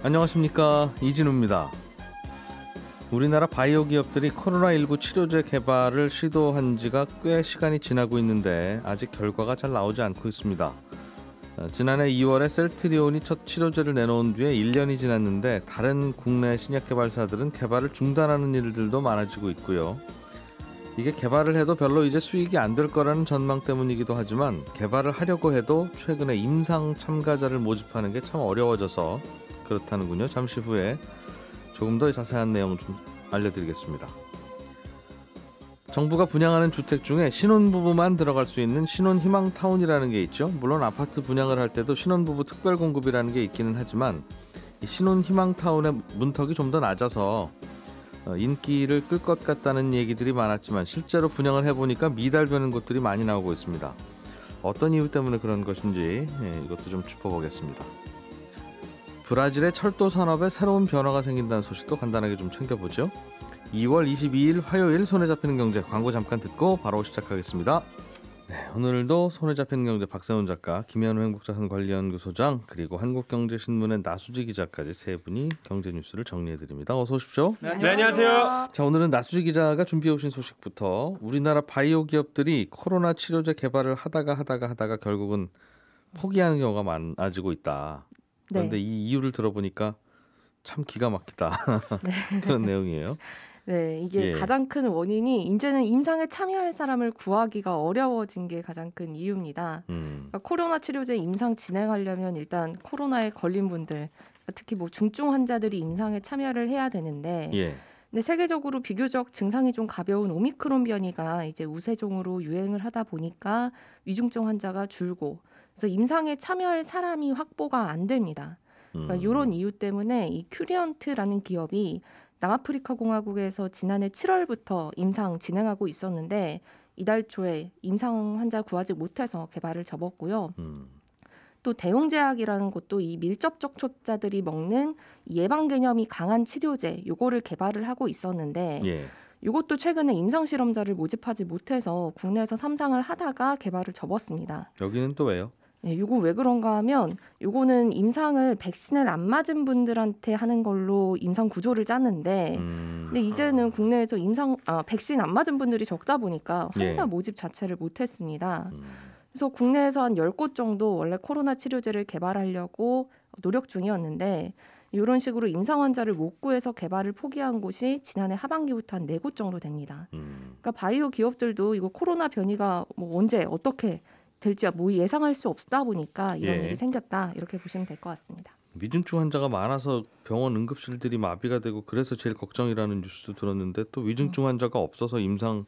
안녕하십니까 이진우입니다. 우리나라 바이오 기업들이 코로나19 치료제 개발을 시도한 지가 꽤 시간이 지나고 있는데 아직 결과가 잘 나오지 않고 있습니다. 어, 지난해 2월에 셀트리온이 첫 치료제를 내놓은 뒤에 1년이 지났는데 다른 국내 신약 개발사들은 개발을 중단하는 일들도 많아지고 있고요. 이게 개발을 해도 별로 이제 수익이 안 될 거라는 전망 때문이기도 하지만 개발을 하려고 해도 최근에 임상 참가자를 모집하는 게 참 어려워져서 그렇다는군요. 잠시 후에 조금 더 자세한 내용 좀 알려드리겠습니다. 정부가 분양하는 주택 중에 신혼부부만 들어갈 수 있는 신혼희망타운이라는 게 있죠. 물론 아파트 분양을 할 때도 신혼부부 특별공급이라는 게 있기는 하지만 신혼희망타운의 문턱이 좀 더 낮아서 어, 인기를 끌 것 같다는 얘기들이 많았지만 실제로 분양을 해보니까 미달되는 곳들이 많이 나오고 있습니다. 어떤 이유 때문에 그런 것인지 예, 이것도 좀 짚어보겠습니다. 브라질의 철도 산업에 새로운 변화가 생긴다는 소식도 간단하게 좀 챙겨보죠. 2월 22일 화요일 손에 잡히는 경제 광고 잠깐 듣고 바로 시작하겠습니다. 네, 오늘도 손에 잡히는 경제 박세훈 작가, 김현우 행복자산관리연구소장, 그리고 한국경제신문의 나수지 기자까지 세 분이 경제 뉴스를 정리해 드립니다. 어서 오십시오. 네, 네, 안녕하세요. 자, 오늘은 나수지 기자가 준비해 오신 소식부터 우리나라 바이오 기업들이 코로나 치료제 개발을 하다가 하다가 하다가 결국은 포기하는 경우가 많아지고 있다. 그런데 네. 이 이유를 들어보니까 참 기가 막히다 네. 그런 내용이에요. 네, 이게 예. 가장 큰 원인이 이제는 임상에 참여할 사람을 구하기가 어려워진 게 가장 큰 이유입니다. 음. 그러니까 코로나 치료제 임상 진행하려면 일단 코로나에 걸린 분들, 특히 뭐 중증 환자들이 임상에 참여를 해야 되는데. 예. 근데 세계적으로 비교적 증상이 좀 가벼운 오미크론 변이가 이제 우세종으로 유행을 하다 보니까 위중증 환자가 줄고 그래서 임상에 참여할 사람이 확보가 안 됩니다. 그러니까 음. 이런 이유 때문에 이 큐리언트라는 기업이 남아프리카 공화국에서 지난해 7월부터 임상 진행하고 있었는데 이달 초에 임상 환자 구하지 못해서 개발을 접었고요. 음. 또 대용제약이라는 곳도 이 밀접 접촉자들이 먹는 예방 개념이 강한 치료제 요거를 개발을 하고 있었는데 예. 이것도 최근에 임상 실험자를 모집하지 못해서 국내에서 삼상을 하다가 개발을 접었습니다. 여기는 또 왜요? 예, 요거 왜 그런가 하면 요거는 임상을 백신을 안 맞은 분들한테 하는 걸로 임상 구조를 짰는데 음. 근데 이제는 아. 국내에서 임상 아, 백신 안 맞은 분들이 적다 보니까 환자 예. 모집 자체를 못 했습니다. 음. 그래서 국내에서 한열곳 정도 원래 코로나 치료제를 개발하려고 노력 중이었는데 이런 식으로 임상 환자를 못 구해서 개발을 포기한 곳이 지난해 하반기부터 한 네 곳 정도 됩니다. 음. 그러니까 바이오 기업들도 이거 코로나 변이가 뭐 언제 어떻게 될지 뭐 예상할 수 없다 보니까 이런 예. 일이 생겼다 이렇게 보시면 될 것 같습니다. 위중증 환자가 많아서 병원 응급실들이 마비가 되고 그래서 제일 걱정이라는 뉴스도 들었는데 또 위중증 음. 환자가 없어서 임상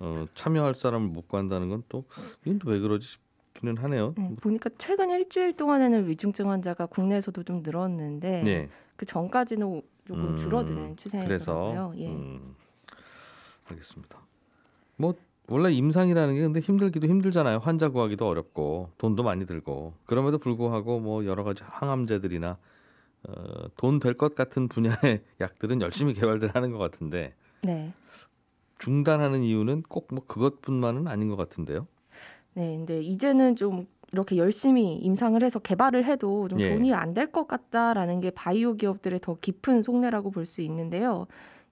어, 참여할 사람을 못 구한다는 건 또 이건 또 왜 그러지 싶기는 하네요. 네, 보니까 최근 일주일 동안에는 위중증 환자가 국내에서도 좀 늘었는데 네. 그 전까지는 조금 음, 줄어드는 추세더고요 예. 음, 알겠습니다. 뭐 원래 임상이라는 게 근데 힘들기도 힘들잖아요. 환자 구하기도 어렵고 돈도 많이 들고 그럼에도 불구하고 뭐 여러 가지 항암제들이나 어, 돈 될 것 같은 분야의 약들은 열심히 개발들 하는 것 같은데 네. 중단하는 이유는 꼭 뭐 그것뿐만은 아닌 것 같은데요. 네, 근데 이제는 좀 이렇게 열심히 임상을 해서 개발을 해도 좀 예. 돈이 안 될 것 같다라는 게 바이오 기업들의 더 깊은 속내라고 볼 수 있는데요.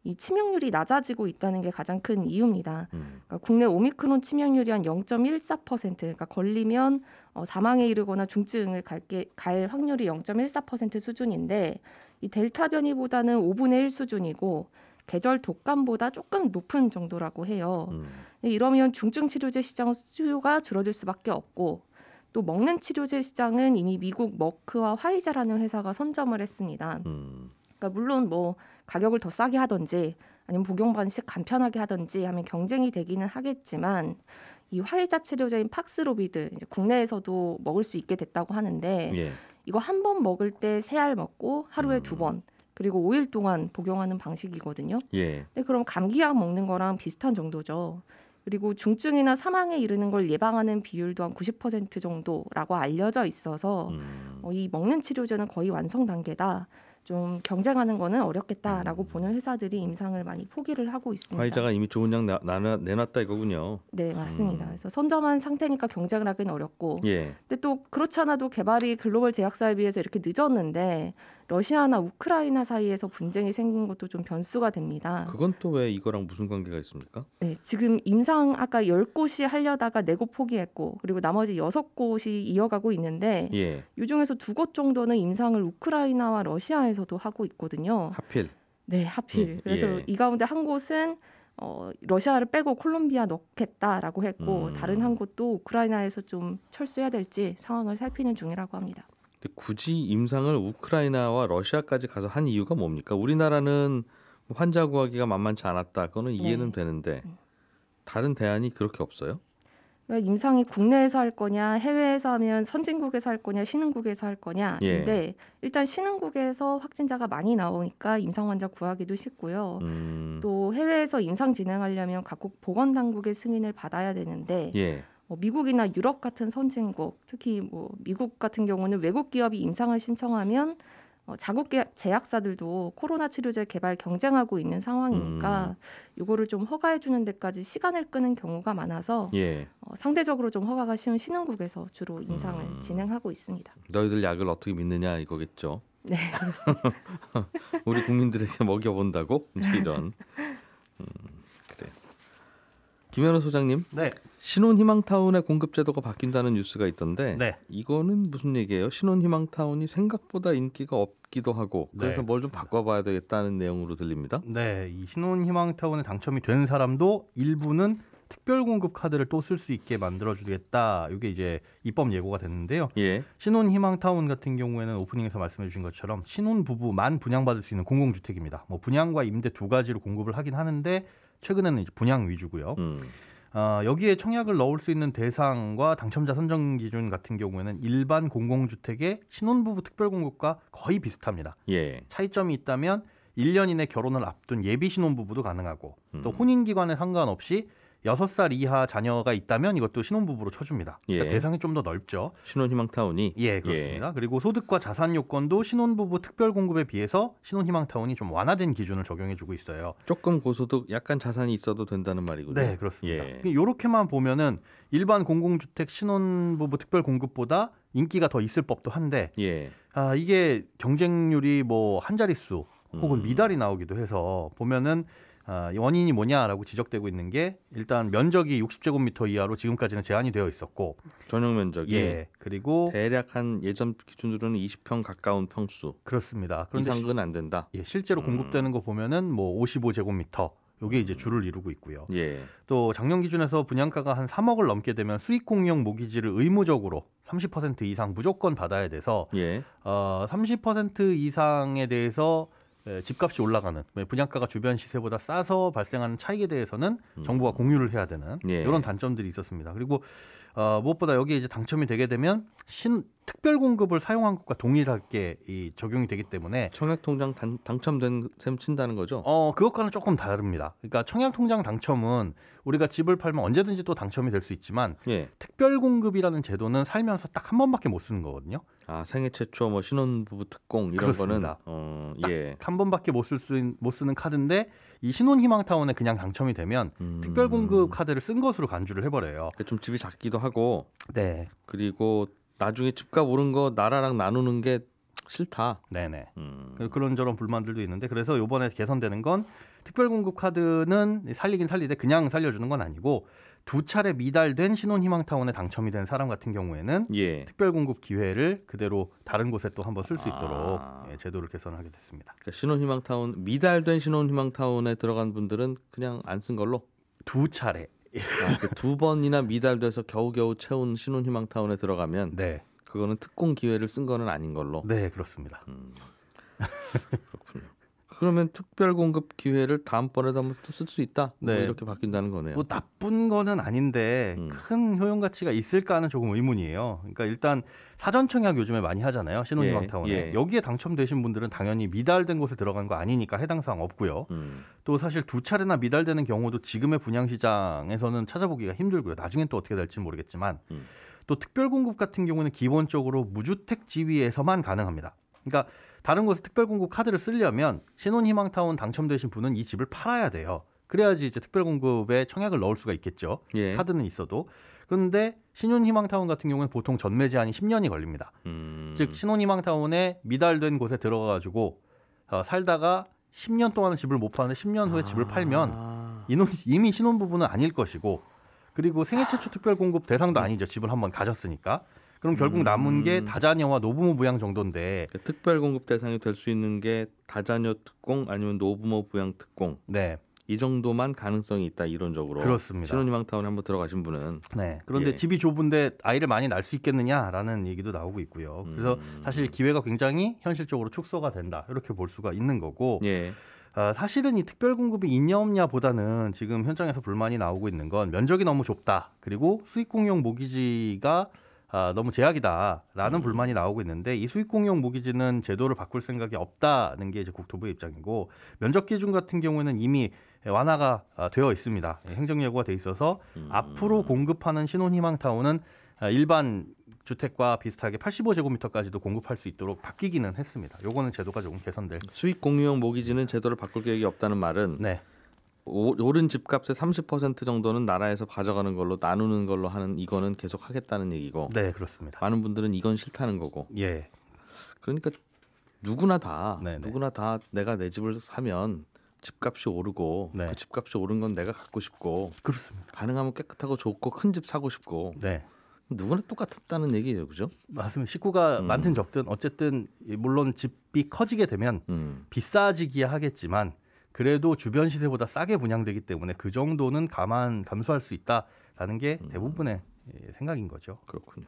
이 치명률이 낮아지고 있다는 게 가장 큰 이유입니다. 음. 그러니까 국내 오미크론 치명률이 한 0.14%, 그러니까 걸리면 어, 사망에 이르거나 중증을 갈게, 갈 확률이 0.14% 수준인데 이 델타 변이보다는 5분의 1 수준이고 계절 독감보다 조금 높은 정도라고 해요. 음. 이러면 중증 치료제 시장 수요가 줄어들 수밖에 없고 또 먹는 치료제 시장은 이미 미국 머크와 화이자라는 회사가 선점을 했습니다. 음. 그러니까 물론 뭐 가격을 더 싸게 하든지 아니면 복용 방식 간편하게 하든지 하면 경쟁이 되기는 하겠지만 이 화이자 치료제인 팍스로비드 국내에서도 먹을 수 있게 됐다고 하는데 예. 이거 한 번 먹을 때 세 알 먹고 하루에 음. 두번 그리고 5일 동안 복용하는 방식이거든요. 예. 근데 그럼 감기약 먹는 거랑 비슷한 정도죠. 그리고 중증이나 사망에 이르는 걸 예방하는 비율도 한 90% 정도라고 알려져 있어서 음. 어, 이 먹는 치료제는 거의 완성 단계다. 좀 경쟁하는 거는 어렵겠다라고 음. 보는 회사들이 임상을 많이 포기를 하고 있습니다. 화이자가 이미 좋은 약 나, 나, 내놨다 이거군요. 네 음. 맞습니다. 음. 그래서 선점한 상태니까 경쟁을 하기는 어렵고, 예. 근데 또 그렇지 않아도 개발이 글로벌 제약사에 비해서 이렇게 늦었는데 러시아나 우크라이나 사이에서 분쟁이 생긴 것도 좀 변수가 됩니다. 그건 또 왜 이거랑 무슨 관계가 있습니까? 네, 지금 임상 아까 1곳이 하려다가 4곳 포기했고 그리고 나머지 6곳이 이어가고 있는데 예. 이 중에서 2곳 정도는 임상을 우크라이나와 러시아에서도 하고 있거든요. 하필. 네, 하필. 예. 그래서 예. 이 가운데 한 곳은 어, 러시아를 빼고 콜롬비아 넣겠다라고 했고 음. 다른 한 곳도 우크라이나에서 좀 철수해야 될지 상황을 살피는 중이라고 합니다. 굳이 임상을 우크라이나와 러시아까지 가서 한 이유가 뭡니까? 우리나라는 환자 구하기가 만만치 않았다. 그거는 네. 이해는 되는데 다른 대안이 그렇게 없어요? 임상이 국내에서 할 거냐 해외에서 하면 선진국에서 할 거냐 신흥국에서 할 거냐 예. 근데 일단 신흥국에서 확진자가 많이 나오니까 임상 환자 구하기도 쉽고요 음. 또 해외에서 임상 진행하려면 각국 보건 당국의 승인을 받아야 되는데 예. 뭐 미국이나 유럽 같은 선진국, 특히 뭐 미국 같은 경우는 외국 기업이 임상을 신청하면 어 자국 제약사들도 코로나 치료제 개발 경쟁하고 있는 상황이니까 음. 이거를 좀 허가해 주는 데까지 시간을 끄는 경우가 많아서 예. 어, 상대적으로 좀 허가가 쉬운 신흥국에서 주로 임상을 음. 진행하고 있습니다. 너희들 약을 어떻게 믿느냐 이거겠죠. 네, 우리 국민들에게 먹여본다고 이런. 음. 김현우 소장님. 네. 신혼희망타운의 공급제도가 바뀐다는 뉴스가 있던데 네. 이거는 무슨 얘기예요? 신혼희망타운이 생각보다 인기가 없기도 하고 그래서 네. 뭘좀 바꿔봐야 되겠다는 내용으로 들립니다. 네, 이 신혼희망타운에 당첨이 된 사람도 일부는 특별공급 카드를 또 쓸 수 있게 만들어주겠다. 이게 이제 입법 예고가 됐는데요. 예. 신혼희망타운 같은 경우에는 오프닝에서 말씀해주신 것처럼 신혼부부만 분양받을 수 있는 공공주택입니다. 뭐 분양과 임대 두 가지로 공급을 하긴 하는데 최근에는 이제 분양 위주고요. 음. 어, 여기에 청약을 넣을 수 있는 대상과 당첨자 선정 기준 같은 경우에는 일반 공공주택의 신혼부부 특별공급과 거의 비슷합니다. 예. 차이점이 있다면 1년 이내 결혼을 앞둔 예비 신혼부부도 가능하고 음. 또혼인기관에 상관없이 여섯 살 이하 자녀가 있다면 이것도 신혼부부로 쳐줍니다. 그러니까 예. 그러니까 대상이 좀 더 넓죠. 신혼희망타운이 예 그렇습니다. 예. 그리고 소득과 자산 요건도 신혼부부 특별 공급에 비해서 신혼희망타운이 좀 완화된 기준을 적용해주고 있어요. 조금 고소득, 약간 자산이 있어도 된다는 말이군요. 네 그렇습니다. 예. 이렇게만 보면은 일반 공공주택 신혼부부 특별 공급보다 인기가 더 있을 법도 한데 예. 아 이게 경쟁률이 뭐 한 자릿수 혹은 음. 미달이 나오기도 해서 보면은 어, 원인이 뭐냐라고 지적되고 있는 게 일단 면적이 60제곱미터 이하로 지금까지는 제한이 되어 있었고 전용 면적이 예 그리고 대략 한 예전 기준으로는 20평 가까운 평수 그렇습니다. 이상은 안 된다. 예, 실제로 음. 공급되는 거 보면은 뭐 55제곱미터 요게 이제 줄을 이루고 있고요. 예. 또 작년 기준에서 분양가가 한 3억을 넘게 되면 수익 공용 모기지를 의무적으로 30% 이상 무조건 받아야 돼서 예. 어, 30% 이상에 대해서 집값이 올라가는 뭐 분양가가 주변 시세보다 싸서 발생하는 차익에 대해서는 음. 정부가 공유를 해야 되는 예. 이런 단점들이 있었습니다. 그리고 어, 무엇보다 여기에 이제 당첨이 되게 되면 신 특별 공급을 사용한 것과 동일하게 이 적용이 되기 때문에 청약 통장 당첨된 셈 친다는 거죠. 어, 그것과는 조금 다릅니다. 그러니까 청약 통장 당첨은 우리가 집을 팔면 언제든지 또 당첨이 될 수 있지만 예. 특별 공급이라는 제도는 살면서 딱 한 번밖에 못 쓰는 거거든요. 아 생애 최초 뭐 신혼부부 특공 이런 그렇습니다. 거는 어, 예한 번밖에 못 쓸수못 쓰는 카드인데 이 신혼희망타운에 그냥 당첨이 되면 음... 특별공급 카드를 쓴 것으로 간주를 해버려요. 그 좀 집이 작기도 하고 네 그리고 나중에 집값 오른 거 나라랑 나누는 게 싫다. 네네. 음... 그, 그런저런 불만들도 있는데 그래서 요번에 개선되는 건 특별공급 카드는 살리긴 살리되 그냥 살려주는 건 아니고 두 차례 미달된 신혼희망타운에 당첨이 된 사람 같은 경우에는 예. 특별공급 기회를 그대로 다른 곳에 또 한번 쓸 수 있도록 아. 예, 제도를 개선하게 됐습니다. 그러니까 신혼희망타운 미달된 신혼희망타운에 들어간 분들은 그냥 안 쓴 걸로 두 차례 아, 그 두 번이나 미달돼서 겨우겨우 채운 신혼희망타운에 들어가면 네. 그거는 특공 기회를 쓴 거는 아닌 걸로. 네 그렇습니다. 음. 그렇군요. 그러면 특별 공급 기회를 다음번에도 한번 또쓸수 있다. 뭐 네. 뭐 이렇게 바뀐다는 거네요. 뭐 나쁜 거는 아닌데 음. 큰 효용 가치가 있을까는 조금 의문이에요. 그러니까 일단 사전 청약 요즘에 많이 하잖아요. 신혼유학타운에. 예, 예. 여기에 당첨되신 분들은 당연히 미달된 곳에 들어간 거 아니니까 해당 사항 없고요. 음. 또 사실 두 차례나 미달되는 경우도 지금의 분양 시장에서는 찾아보기가 힘들고요. 나중엔 또 어떻게 될지 모르겠지만 음. 또 특별 공급 같은 경우는 기본적으로 무주택 지위에서만 가능합니다. 그러니까 다른 곳에 특별공급 카드를 쓰려면 신혼희망타운 당첨되신 분은 이 집을 팔아야 돼요. 그래야지 이제 특별공급에 청약을 넣을 수가 있겠죠. 예. 카드는 있어도. 그런데 신혼희망타운 같은 경우는 보통 전매 제한이 10년이 걸립니다. 음... 즉 신혼희망타운에 미달된 곳에 들어가가지고 어, 살다가 10년 동안은 집을 못 파는데 10년 후에 아... 집을 팔면 이놈, 이미 신혼부부는 아닐 것이고 그리고 생애 최초 특별공급 대상도 아니죠. 집을 한번 가졌으니까. 그럼 결국 남은 게 음. 다자녀와 노부모 부양 정도인데 그러니까 특별 공급 대상이 될 수 있는 게 다자녀 특공 아니면 노부모 부양 특공. 네. 이 정도만 가능성이 있다 이론적으로 그렇습니다. 신혼희망타운에 한번 들어가신 분은 네 그런데 예. 집이 좁은데 아이를 많이 낳을 수 있겠느냐라는 얘기도 나오고 있고요. 그래서 음. 사실 기회가 굉장히 현실적으로 축소가 된다 이렇게 볼 수가 있는 거고 예. 아, 사실은 이 특별 공급이 있냐 없냐보다는 지금 현장에서 불만이 나오고 있는 건 면적이 너무 좁다 그리고 수익 공용 모기지가 아, 너무 제약이다라는 음. 불만이 나오고 있는데 이 수익공용 모기지는 제도를 바꿀 생각이 없다는 게 이제 국토부의 입장이고 면적 기준 같은 경우에는 이미 완화가 아, 되어 있습니다. 예, 행정 예고가 돼 있어서 음. 앞으로 공급하는 신혼희망 타운은 아, 일반 주택과 비슷하게 85제곱미터까지도 공급할 수 있도록 바뀌기는 했습니다. 요거는 제도가 조금 개선될. 수익 공용 모기지는 제도를 바꿀 계획이 없다는 말은 네. 오른 집값의 30% 정도는 나라에서 가져가는 걸로 나누는 걸로 하는 이거는 계속 하겠다는 얘기고. 네, 그렇습니다. 많은 분들은 이건 싫다는 거고. 예. 그러니까 누구나 다 네네. 네. 누구나 다 내가 내 집을 사면 집값이 오르고 네. 그 집값이 오른 건 내가 갖고 싶고 그렇습니다. 가능하면 깨끗하고 좋고 큰 집 사고 싶고 네. 누구나 똑같다는 얘기죠, 그죠? 맞습니다. 식구가 음. 많든 적든 어쨌든 물론 집이 커지게 되면 음. 비싸지기 하겠지만 그래도 주변 시세보다 싸게 분양되기 때문에 그 정도는 감안 감수할 수 있다라는 게 음. 대부분의 음. 생각인 거죠. 그렇군요.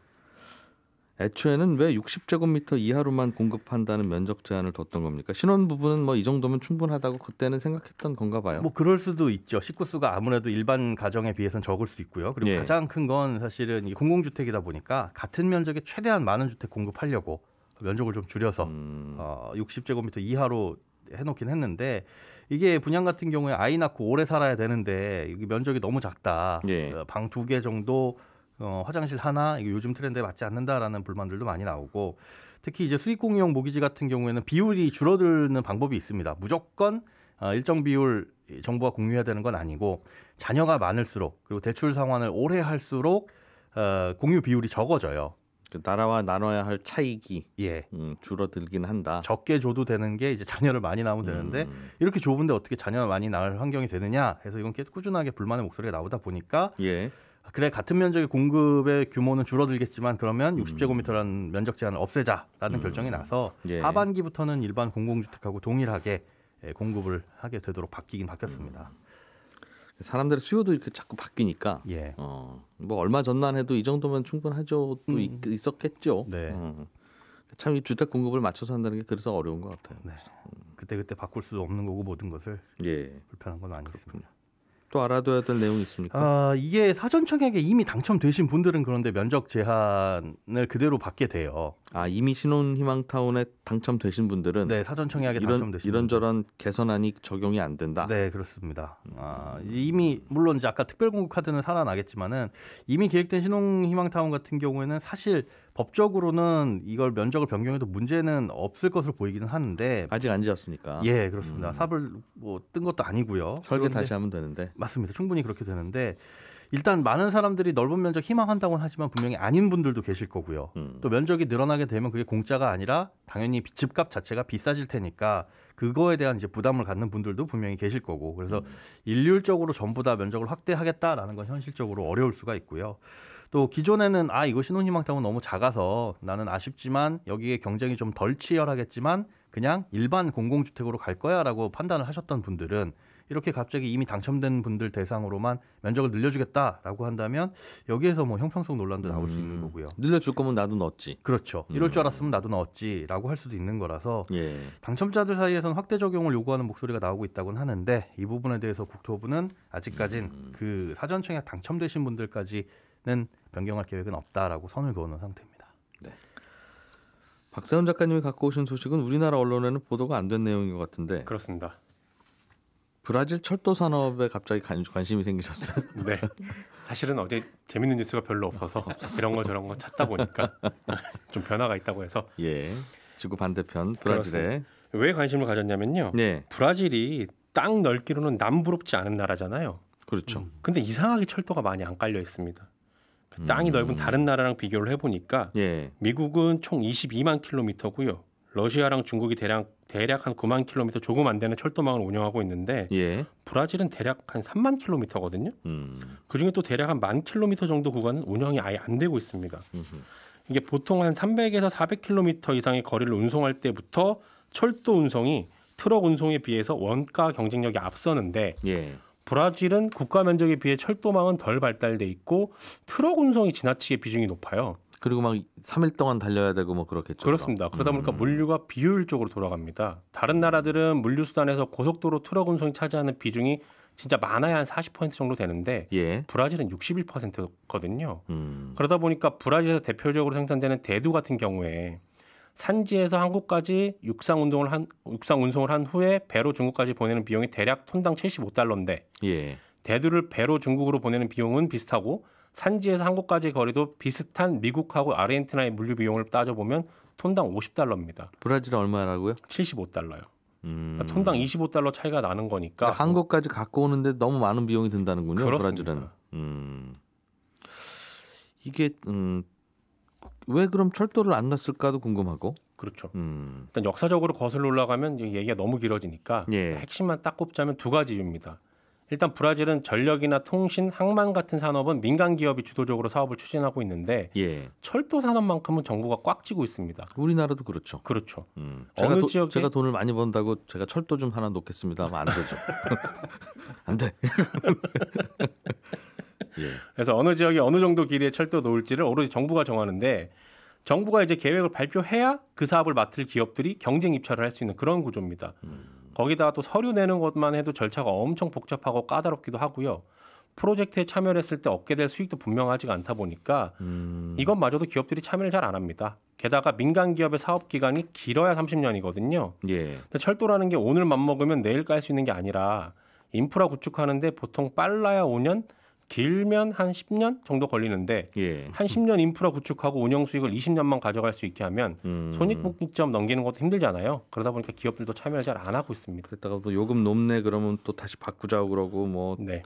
애초에는 왜 60제곱미터 이하로만 공급한다는 면적 제한을 뒀던 겁니까? 신혼 부부는 뭐 이 정도면 충분하다고 그때는 생각했던 건가 봐요. 뭐 그럴 수도 있죠. 식구 수가 아무래도 일반 가정에 비해서는 적을 수 있고요. 그리고 예. 가장 큰 건 사실은 이 공공주택이다 보니까 같은 면적에 최대한 많은 주택 공급하려고 면적을 좀 줄여서 음. 어, 60제곱미터 이하로 해놓긴 했는데 이게 분양 같은 경우에 아이 낳고 오래 살아야 되는데 여기 면적이 너무 작다. 예. 어, 방두 개 정도 어, 화장실 하나 이게 요즘 트렌드에 맞지 않는다라는 불만들도 많이 나오고 특히 이제 수익공용 모기지 같은 경우에는 비율이 줄어드는 방법이 있습니다. 무조건 어, 일정 비율 정부가 공유해야 되는 건 아니고 자녀가 많을수록 그리고 대출 상환을 오래 할수록 어, 공유 비율이 적어져요. 그 나라와 나눠야 할 차익이 예. 음, 줄어들긴 한다. 적게 줘도 되는 게 이제 자녀를 많이 낳으면 음. 되는데 음. 이렇게 좁은데 어떻게 자녀를 많이 낳을 환경이 되느냐 해서 이건 꾸준하게 불만의 목소리가 나오다 보니까 예. 그래 같은 면적의 공급의 규모는 줄어들겠지만 그러면 음. 60제곱미터라는 면적 제한을 없애자라는 음. 결정이 나서 예. 하반기부터는 일반 공공주택하고 동일하게 예, 공급을 하게 되도록 바뀌긴 바뀌었습니다. 사람들의 수요도 이렇게 자꾸 바뀌니까 예. 어, 뭐 얼마 전만 해도 이 정도면 충분하죠도 음. 있었겠죠. 네. 음. 어. 참이 주택 공급을 맞춰서 한다는 게 그래서 어려운 것 같아요. 네. 그때 그때 바꿀 수 없는 거고 모든 것을 예. 불편한 건 아니겠습니다. 요또 알아둬야 될 내용이 있습니까? 아, 이게 사전 청약에 이미 당첨되신 분들은 그런데 면적 제한을 그대로 받게 돼요. 아, 이미 신혼희망타운에 당첨되신 분들은 네, 사전 청약에 당첨되신 이런저런 분들. 개선안이 적용이 안 된다. 네, 그렇습니다. 아, 이미 물론 이제 아까 특별공급 카드는 살아나겠지만은 이미 계획된 신혼희망타운 같은 경우에는 사실 법적으로는 이걸 면적을 변경해도 문제는 없을 것으로 보이기는 하는데 아직 안 지었으니까. 예, 그렇습니다. 음. 삽을 뭐뜬 것도 아니고요. 설계 다시 하면 되는데. 맞습니다. 충분히 그렇게 되는데 일단 많은 사람들이 넓은 면적 희망한다고는 하지만 분명히 아닌 분들도 계실 거고요. 음. 또 면적이 늘어나게 되면 그게 공짜가 아니라 당연히 집값 자체가 비싸질 테니까 그거에 대한 이제 부담을 갖는 분들도 분명히 계실 거고 그래서 음. 일률적으로 전부 다 면적을 확대하겠다라는 건 현실적으로 어려울 수가 있고요. 또 기존에는 아 이거 신혼희망타운 너무 작아서 나는 아쉽지만 여기에 경쟁이 좀 덜 치열하겠지만 그냥 일반 공공주택으로 갈 거야라고 판단을 하셨던 분들은 이렇게 갑자기 이미 당첨된 분들 대상으로만 면적을 늘려주겠다라고 한다면 여기에서 뭐 형평성 논란도 나올 음. 수 있는 음. 거고요. 늘려줄 거면 나도 넣었지. 그렇죠. 이럴 줄 음. 알았으면 나도 넣었지라고 할 수도 있는 거라서 예. 당첨자들 사이에선 확대 적용을 요구하는 목소리가 나오고 있다고 하는데 이 부분에 대해서 국토부는 아직까진 음. 그 사전 청약 당첨되신 분들까지는 변경할 계획은 없다라고 선을 그어놓은 상태입니다. 네. 박세훈 작가님이 갖고 오신 소식은 우리나라 언론에는 보도가 안 된 내용인 것 같은데. 그렇습니다. 브라질 철도 산업에 갑자기 관, 심이 생기셨어요? 네. 사실은 어제 재밌는 뉴스가 별로 없어서 이런 거 저런 거 찾다 보니까 좀 변화가 있다고 해서 예. 지구 반대편 브라질에 그렇습니다. 왜 관심을 가졌냐면요. 네. 브라질이 땅 넓기로는 남부럽지 않은 나라잖아요. 그렇죠. 음. 근데 이상하게 철도가 많이 안 깔려 있습니다. 음. 땅이 음. 넓은 다른 나라랑 비교를 해보니까 예. 미국은 총 22만 킬로미터고요. 러시아랑 중국이 대략 대략 한 9만 킬로미터 조금 안 되는 철도망을 운영하고 있는데 예. 브라질은 대략 한 3만 킬로미터거든요. 음. 그중에 또 대략 한 만 킬로미터 정도 구간은 운영이 아예 안 되고 있습니다. 음흠. 이게 보통 한 300에서 400 킬로미터 이상의 거리를 운송할 때부터 철도 운송이 트럭 운송에 비해서 원가 경쟁력이 앞서는데 예. 브라질은 국가 면적에 비해 철도망은 덜 발달돼 있고 트럭 운송이 지나치게 비중이 높아요. 그리고 막 3일 동안 달려야 되고 뭐 그렇겠죠. 그렇습니다. 그러다 보니까 음. 물류가 비효율적으로 돌아갑니다. 다른 나라들은 물류 수단에서 고속도로 트럭 운송이 차지하는 비중이 진짜 많아야 한 40% 정도 되는데 예. 브라질은 61%거든요. 음. 그러다 보니까 브라질에서 대표적으로 생산되는 대두 같은 경우에 산지에서 한국까지 육상 운동을 한 육상 운송을 한 후에 배로 중국까지 보내는 비용이 대략 톤당 75달러인데 예. 대두를 배로 중국으로 보내는 비용은 비슷하고 산지에서 한국까지 거리도 비슷한 미국하고 아르헨티나의 물류 비용을 따져보면 톤당 50달러입니다. 브라질은 얼마라고요? 75달러요. 그러니까 음... 톤당 25달러 차이가 나는 거니까 그러니까 한국까지 갖고 오는데 너무 많은 비용이 든다는군요. 그렇습니다. 브라질은. 음... 이게 음... 왜 그럼 철도를 안 놨을까도 궁금하고. 그렇죠. 음. 일단 역사적으로 거슬러 올라가면 얘기가 너무 길어지니까 예. 핵심만 딱 꼽자면 두 가지 입니다 일단 브라질은 전력이나 통신, 항만 같은 산업은 민간 기업이 주도적으로 사업을 추진하고 있는데 예. 철도 산업만큼은 정부가 꽉 쥐고 있습니다. 우리나라도 그렇죠. 그렇죠. 음. 제가 어느 도, 지역에 제가 돈을 많이 번다고 제가 철도 좀 하나 놓겠습니다 하면 안 되죠. 안 돼. 예. 그래서 어느 지역에 어느 정도 길이에 철도 놓을지를 오로지 정부가 정하는데 정부가 이제 계획을 발표해야 그 사업을 맡을 기업들이 경쟁 입찰을 할 수 있는 그런 구조입니다. 음. 거기다가 또 서류 내는 것만 해도 절차가 엄청 복잡하고 까다롭기도 하고요. 프로젝트에 참여를 했을 때 얻게 될 수익도 분명하지가 않다 보니까 음. 이것마저도 기업들이 참여를 잘 안 합니다. 게다가 민간 기업의 사업 기간이 길어야 30년이거든요. 예. 근데 철도라는 게 오늘 맘 먹으면 내일 깔 수 있는 게 아니라 인프라 구축하는데 보통 빨라야 5년, 길면 한 10년 정도 걸리는데 예. 한 10년 인프라 구축하고 운영 수익을 20년만 가져갈 수 있게 하면 음. 손익분기점 넘기는 것도 힘들잖아요. 그러다 보니까 기업들도 참여를 잘 안 하고 있습니다. 그랬다가 또 요금 높네 그러면 또 다시 바꾸자고 그러고 뭐 네.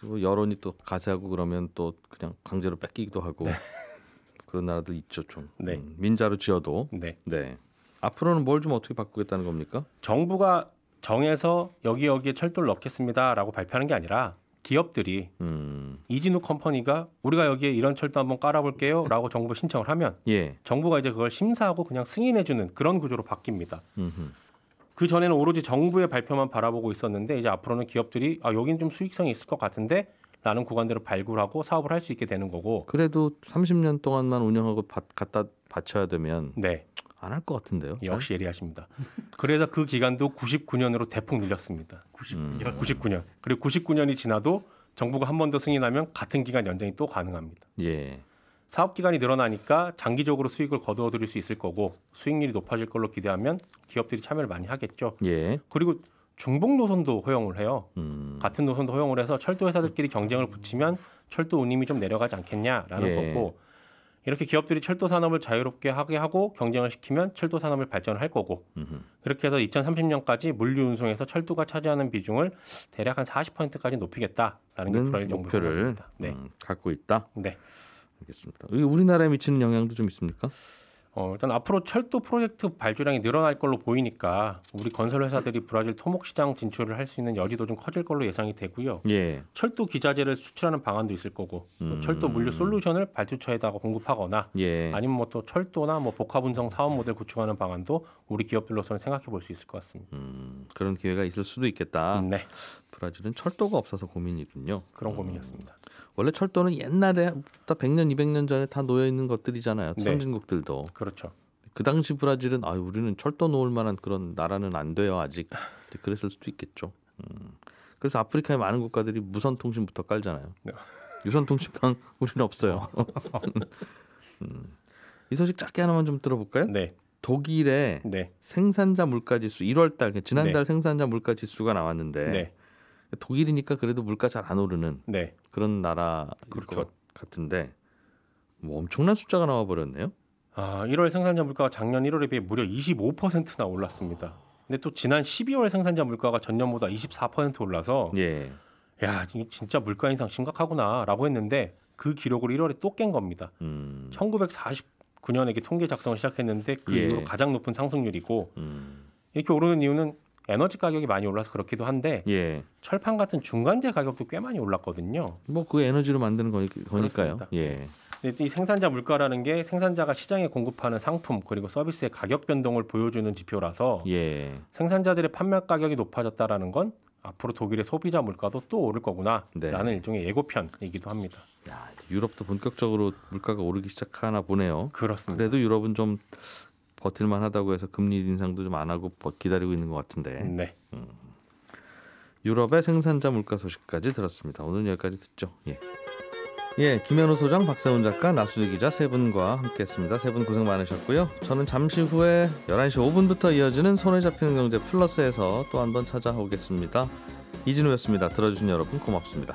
그 여론이 또 가세하고 그러면 또 그냥 강제로 뺏기기도 하고 네. 그런 나라도 있죠 좀 네. 음, 민자로 지어도 네. 네. 앞으로는 뭘 좀 어떻게 바꾸겠다는 겁니까? 정부가 정해서 여기 여기에 철도를 넣겠습니다라고 발표하는 게 아니라 기업들이 음. 이진우 컴퍼니가 우리가 여기에 이런 철도 한번 깔아볼게요라고 정부 신청을 하면 예. 정부가 이제 그걸 심사하고 그냥 승인해주는 그런 구조로 바뀝니다. 그 전에는 오로지 정부의 발표만 바라보고 있었는데 이제 앞으로는 기업들이 아 여긴 좀 수익성이 있을 것 같은데 라는 구간들을 발굴하고 사업을 할 수 있게 되는 거고 그래도 30년 동안만 운영하고 받, 갖다 바쳐야 되면 네. 안할것 같은데요. 역시 예리하십니다. 그래서 그 기간도 99년으로 대폭 늘렸습니다. 99년. 99년. 음. 그리고 99년이 지나도 정부가 한 번 더 승인하면 같은 기간 연장이 또 가능합니다. 예. 사업 기간이 늘어나니까 장기적으로 수익을 거두어들일 수 있을 거고 수익률이 높아질 걸로 기대하면 기업들이 참여를 많이 하겠죠. 예. 그리고 중복 노선도 허용을 해요. 음. 같은 노선도 허용을 해서 철도 회사들끼리 경쟁을 붙이면 철도 운임이 좀 내려가지 않겠냐라는 예. 거고 이렇게 기업들이 철도 산업을 자유롭게 하게 하고 경쟁을 시키면 철도 산업을 발전할 거고 음흠. 그렇게 해서 2030년까지 물류 운송에서 철도가 차지하는 비중을 대략 한 40%까지 높이겠다라는 게 브라질 정부 목표를 네. 음, 갖고 있다. 네. 알겠습니다. 우리나라에 미치는 영향도 좀 있습니까? 어, 일단 앞으로 철도 프로젝트 발주량이 늘어날 걸로 보이니까 우리 건설 회사들이 브라질 토목 시장 진출을 할 수 있는 여지도 좀 커질 걸로 예상이 되고요. 예. 철도 기자재를 수출하는 방안도 있을 거고 음. 철도 물류 솔루션을 발주처에다가 공급하거나 예. 아니면 뭐 또 철도나 뭐 복합운송 사업 모델 구축하는 방안도 우리 기업들로서는 생각해 볼 수 있을 것 같습니다. 음, 그런 기회가 있을 수도 있겠다. 네. 지금까지는 철도가 없어서 고민이군요. 그런 고민이었습니다. 어, 원래 철도는 옛날에 다 100년, 200년 전에 다 놓여 있는 것들이잖아요. 네. 선진국들도. 네. 그렇죠. 그 당시 브라질은 아 우리는 철도 놓을 만한 그런 나라는 안 돼요 아직. 그랬을 수도 있겠죠. 음. 그래서 아프리카의 많은 국가들이 무선 통신부터 깔잖아요. 네. 유선 통신망 우리는 없어요. 음. 이 소식 짧게 하나만 좀 들어볼까요? 네. 독일의 네. 생산자 물가 지수 1월 달 지난달 네. 생산자 물가 지수가 나왔는데 네. 그러니까 독일이니까 그래도 물가 잘 안 오르는 네. 그런 나라 그렇죠. 같은데 뭐 엄청난 숫자가 나와 버렸네요. 아, 1월 생산자 물가가 작년 1월에 비해 무려 25%나 올랐습니다. 근데 또 지난 12월 생산자 물가가 전년보다 24% 올라서 예. 야, 진짜 물가 인상 심각하구나라고 했는데 그 기록을 1월에 또 깬 겁니다. 음. 1949년에 통계 작성을 시작했는데 그 예. 이후로 가장 높은 상승률이고 음. 이렇게 오르는 이유는 에너지 가격이 많이 올라서 그렇기도 한데 예. 철판 같은 중간재 가격도 꽤 많이 올랐거든요. 뭐 그 에너지로 만드는 거니, 거니까요. 그렇습니다. 예. 이 생산자 물가라는 게 생산자가 시장에 공급하는 상품 그리고 서비스의 가격 변동을 보여주는 지표라서 예. 생산자들의 판매 가격이 높아졌다라는 건 앞으로 독일의 소비자 물가도 또 오를 거구나라는 네. 일종의 예고편이기도 합니다. 야, 유럽도 본격적으로 물가가 오르기 시작하나 보네요. 그렇습니다. 그래도 유럽은 좀 버틸만 하다고 해서 금리 인상도 좀 안 하고 기다리고 있는 것 같은데. 네. 음. 유럽의 생산자 물가 소식까지 들었습니다. 오늘 여기까지 듣죠. 예. 예, 김현우 소장, 박세훈 작가, 나수지 기자 세 분과 함께했습니다. 세 분 고생 많으셨고요. 저는 잠시 후에 11시 5분부터 이어지는 손에 잡히는 경제 플러스에서 또 한번 찾아오겠습니다. 이진우였습니다. 들어주신 여러분 고맙습니다.